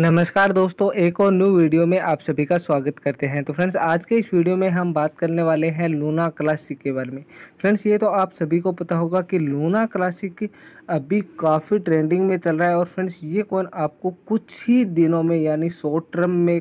नमस्कार दोस्तों एक और न्यू वीडियो में आप सभी का स्वागत करते हैं तो फ्रेंड्स आज के इस वीडियो में हम बात करने वाले हैं लूना क्लासिक के बारे में फ्रेंड्स ये तो आप सभी को पता होगा कि लूना क्लासिक अभी काफ़ी ट्रेंडिंग में चल रहा है और फ्रेंड्स ये कौन आपको कुछ ही दिनों में यानी शॉर्ट टर्म में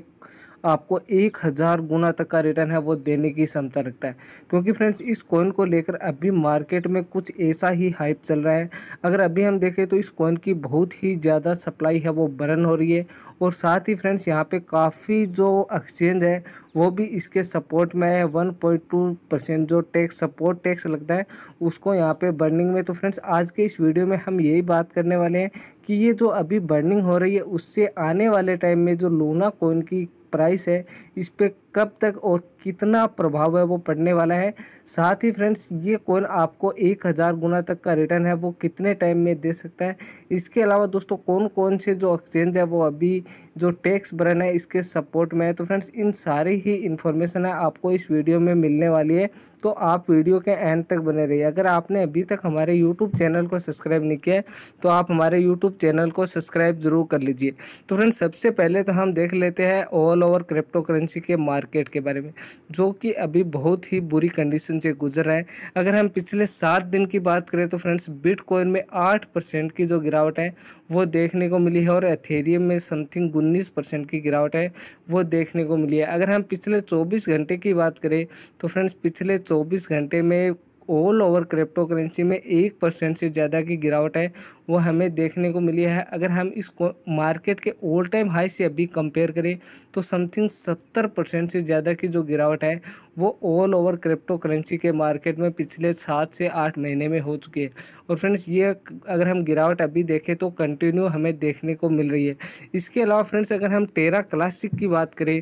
आपको एक हज़ार गुना तक का रिटर्न है वो देने की क्षमता रखता है क्योंकि फ्रेंड्स इस कॉइन को लेकर अभी मार्केट में कुछ ऐसा ही हाइप चल रहा है अगर अभी हम देखें तो इस कॉइन की बहुत ही ज़्यादा सप्लाई है वो बर्न हो रही है और साथ ही फ्रेंड्स यहाँ पे काफ़ी जो एक्सचेंज है वो भी इसके सपोर्ट में है वन पॉइंट टू परसेंट जो टैक्स सपोर्ट टैक्स लगता है उसको यहाँ पे बर्निंग में तो फ्रेंड्स आज के इस वीडियो में हम यही बात करने वाले हैं कि ये जो अभी बर्निंग हो रही है उससे आने वाले टाइम में जो लूना कोइन की प्राइस है इस पर कब तक और कितना प्रभाव है वो पड़ने वाला है साथ ही फ्रेंड्स ये कॉइन आपको एक हज़ार गुना तक का रिटर्न है वो कितने टाइम में दे सकता है इसके अलावा दोस्तों कौन कौन से जो एक्सचेंज है वो अभी जो टैक्स ब्रन है इसके सपोर्ट में है तो फ्रेंड्स इन सारी ही इन्फॉर्मेशन है आपको इस वीडियो में मिलने वाली है तो आप वीडियो के एंड तक बने रहिए अगर आपने अभी तक हमारे यूट्यूब चैनल को सब्सक्राइब नहीं किया है तो आप हमारे यूट्यूब चैनल को सब्सक्राइब जरूर कर लीजिए तो फ्रेंड्स सबसे पहले तो हम देख लेते हैं ऑल ओवर क्रिप्टो करेंसी के मार्केट मार्केट के बारे में जो कि अभी बहुत ही बुरी कंडीशन से गुजर रहा है अगर हम पिछले सात दिन की बात करें तो फ्रेंड्स बिटकॉइन में आठ परसेंट की जो गिरावट है वो देखने को मिली है और एथेरियम में समथिंग उन्नीस परसेंट की गिरावट है वो देखने को मिली है अगर हम पिछले चौबीस घंटे की बात करें तो फ्रेंड्स पिछले चौबीस घंटे में ऑल ओवर क्रिप्टो करेंसी में एक परसेंट से ज़्यादा की गिरावट है वो हमें देखने को मिली है अगर हम इस मार्केट के ऑल टाइम हाई से अभी कंपेयर करें तो समथिंग सत्तर परसेंट से ज़्यादा की जो गिरावट है वो ऑल ओवर क्रिप्टो करेंसी के मार्केट में पिछले सात से आठ महीने में हो चुकी है और फ्रेंड्स ये अगर हम गिरावट अभी देखें तो कंटिन्यू हमें देखने को मिल रही है इसके अलावा फ्रेंड्स अगर हम टेरा क्लासिक की बात करें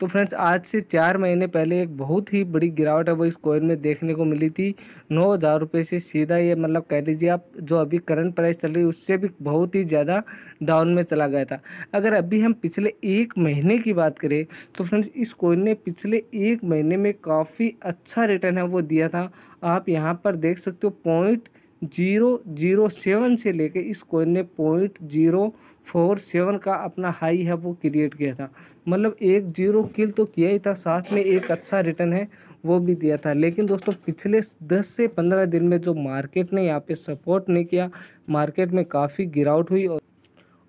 तो फ्रेंड्स आज से चार महीने पहले एक बहुत ही बड़ी गिरावट है वो इस कॉइन में देखने को मिली थी नौ हज़ार रुपये से सीधा ये मतलब कह लीजिए आप जो अभी करंट प्राइस चल रही है उससे भी बहुत ही ज़्यादा डाउन में चला गया था अगर अभी हम पिछले एक महीने की बात करें तो फ्रेंड्स इस कॉइन ने पिछले एक महीने में काफ़ी अच्छा रिटर्न है वो दिया था आप यहाँ पर देख सकते हो पॉइंट जीरो जीरो सेवन से लेके इस कोइन ने पॉइंट जीरो फोर सेवन का अपना हाई है वो क्रिएट किया था मतलब एक जीरो किल तो किया ही था साथ में एक अच्छा रिटर्न है वो भी दिया था लेकिन दोस्तों पिछले दस से पंद्रह दिन में जो मार्केट ने यहाँ पे सपोर्ट नहीं किया मार्केट में काफ़ी गिरावट हुई और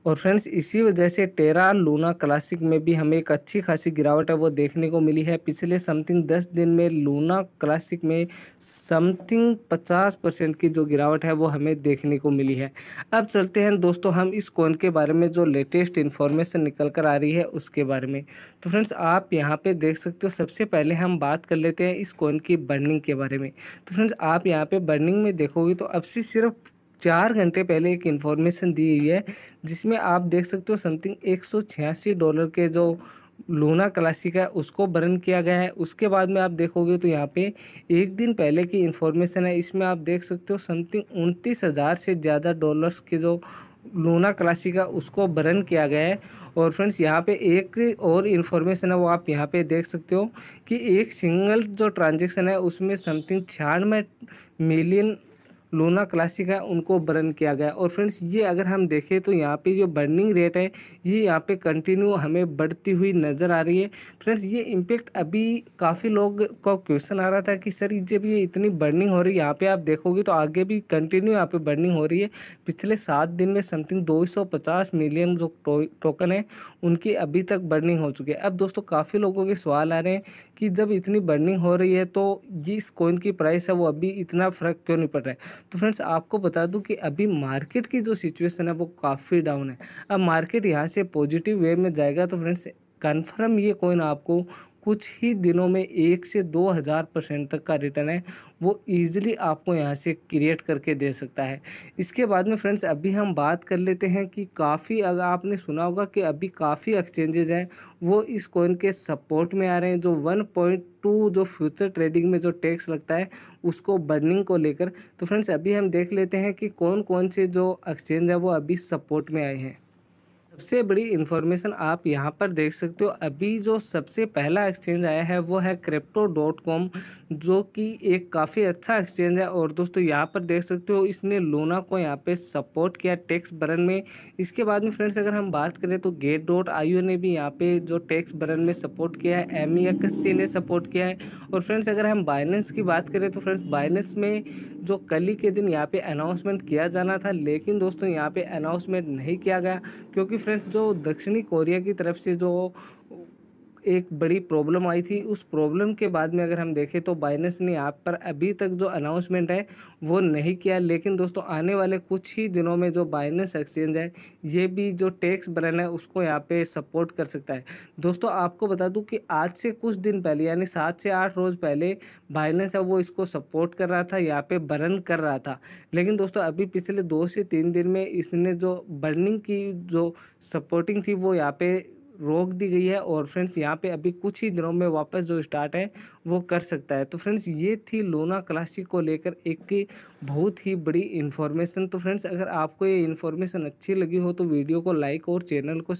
और फ्रेंड्स इसी वजह से टेरा लूना क्लासिक में भी हमें एक अच्छी खासी गिरावट है वो देखने को मिली है पिछले समथिंग दस दिन में लूना क्लासिक में समथिंग पचास परसेंट की जो गिरावट है वो हमें देखने को मिली है अब चलते हैं दोस्तों हम इस कोइन के बारे में जो लेटेस्ट इन्फॉर्मेशन निकल कर आ रही है उसके बारे में तो फ्रेंड्स आप यहाँ पर देख सकते हो सबसे पहले हम बात कर लेते हैं इस कोइन की बर्निंग के बारे में तो फ्रेंड्स आप यहाँ पर बर्निंग में देखोगे तो अब से सिर्फ चार घंटे पहले एक इन्फॉर्मेशन दी हुई है जिसमें आप देख सकते हो समथिंग एक डॉलर के जो लूना क्लासिक है उसको बर्न किया गया है उसके बाद में आप देखोगे तो यहाँ पे एक दिन पहले की इन्फॉर्मेशन है इसमें आप देख सकते हो समथिंग उनतीस हज़ार से ज़्यादा डॉलर्स के जो लूना क्लासिक है उसको बर्न किया गया है और फ्रेंड्स यहाँ पे एक और इन्फॉर्मेशन है वो आप यहाँ पे देख सकते हो कि एक सिंगल जो ट्रांजेक्शन है उसमें समथिंग छियानवे मिलियन लूना क्लासिक है उनको बर्न किया गया और फ्रेंड्स ये अगर हम देखें तो यहाँ पे जो बर्निंग रेट है ये यहाँ पे कंटिन्यू हमें बढ़ती हुई नज़र आ रही है फ्रेंड्स ये इम्पेक्ट अभी काफ़ी लोग का क्वेश्चन आ रहा था कि सर जब ये इतनी बर्निंग हो रही है यहाँ पर आप देखोगे तो आगे भी कंटिन्यू यहाँ पर बर्निंग हो रही है पिछले सात दिन में समथिंग दो मिलियन जो टोकन है उनकी अभी तक बर्निंग हो चुकी है अब दोस्तों काफ़ी लोगों के सवाल आ रहे हैं कि जब इतनी बर्निंग हो रही है तो ये इस कोइन की प्राइस है वो अभी इतना फ़र्क क्यों नहीं पड़ रहा है तो फ्रेंड्स आपको बता दूं कि अभी मार्केट की जो सिचुएशन है वो काफ़ी डाउन है अब मार्केट यहाँ से पॉजिटिव वे में जाएगा तो फ्रेंड्स कन्फर्म ये कॉइन आपको कुछ ही दिनों में एक से दो हज़ार परसेंट तक का रिटर्न है वो ईजिली आपको यहाँ से क्रिएट करके दे सकता है इसके बाद में फ्रेंड्स अभी हम बात कर लेते हैं कि काफ़ी अगर आपने सुना होगा कि अभी काफ़ी एक्सचेंजेज हैं वो इस कॉइन के सपोर्ट में आ रहे हैं जो वन पॉइंट टू जो फ्यूचर ट्रेडिंग में जो टैक्स लगता है उसको बर्निंग को लेकर तो फ्रेंड्स अभी हम देख लेते हैं कि कौन कौन से जो एक्सचेंज है वो अभी सपोर्ट में आए हैं सबसे बड़ी इन्फॉर्मेशन आप यहाँ पर देख सकते हो अभी जो सबसे पहला एक्सचेंज आया है वो है क्रिप्टो डॉट कॉम जो कि एक काफ़ी अच्छा एक्सचेंज है और दोस्तों यहाँ पर देख सकते हो इसने लोना को यहाँ पे सपोर्ट किया टैक्स बरन में इसके बाद में फ्रेंड्स अगर हम बात करें तो गेट डॉट आई ने भी यहाँ पर जो टैक्स बरन में सपोर्ट किया है एम e ने सपोर्ट किया है और फ्रेंड्स अगर हम बाइनेंस की बात करें तो फ्रेंड्स बाइनेंस में जो कल ही के दिन यहाँ पर अनाउंसमेंट किया जाना था लेकिन दोस्तों यहाँ पर अनाउंसमेंट नहीं किया गया क्योंकि फ्रेंड्स जो दक्षिणी कोरिया की तरफ से जो एक बड़ी प्रॉब्लम आई थी उस प्रॉब्लम के बाद में अगर हम देखें तो बाइनेंस ने ऐप पर अभी तक जो अनाउंसमेंट है वो नहीं किया लेकिन दोस्तों आने वाले कुछ ही दिनों में जो बाइनेंस एक्सचेंज है ये भी जो टैक्स ब्रैंड है उसको यहाँ पे सपोर्ट कर सकता है दोस्तों आपको बता दूँ कि आज से कुछ दिन पहले यानी सात से आठ रोज़ पहले बाइनेंस है वो इसको सपोर्ट कर रहा था यहाँ पर बर्न कर रहा था लेकिन दोस्तों अभी पिछले दो से तीन दिन में इसने जो बर्निंग की जो सपोर्टिंग थी वो यहाँ पे रोक दी गई है और फ्रेंड्स यहाँ पे अभी कुछ ही दिनों में वापस जो स्टार्ट है वो कर सकता है तो फ्रेंड्स ये थी लोना क्लासिक को लेकर एक बहुत ही बड़ी इन्फॉर्मेशन तो फ्रेंड्स अगर आपको ये इन्फॉर्मेशन अच्छी लगी हो तो वीडियो को लाइक और चैनल को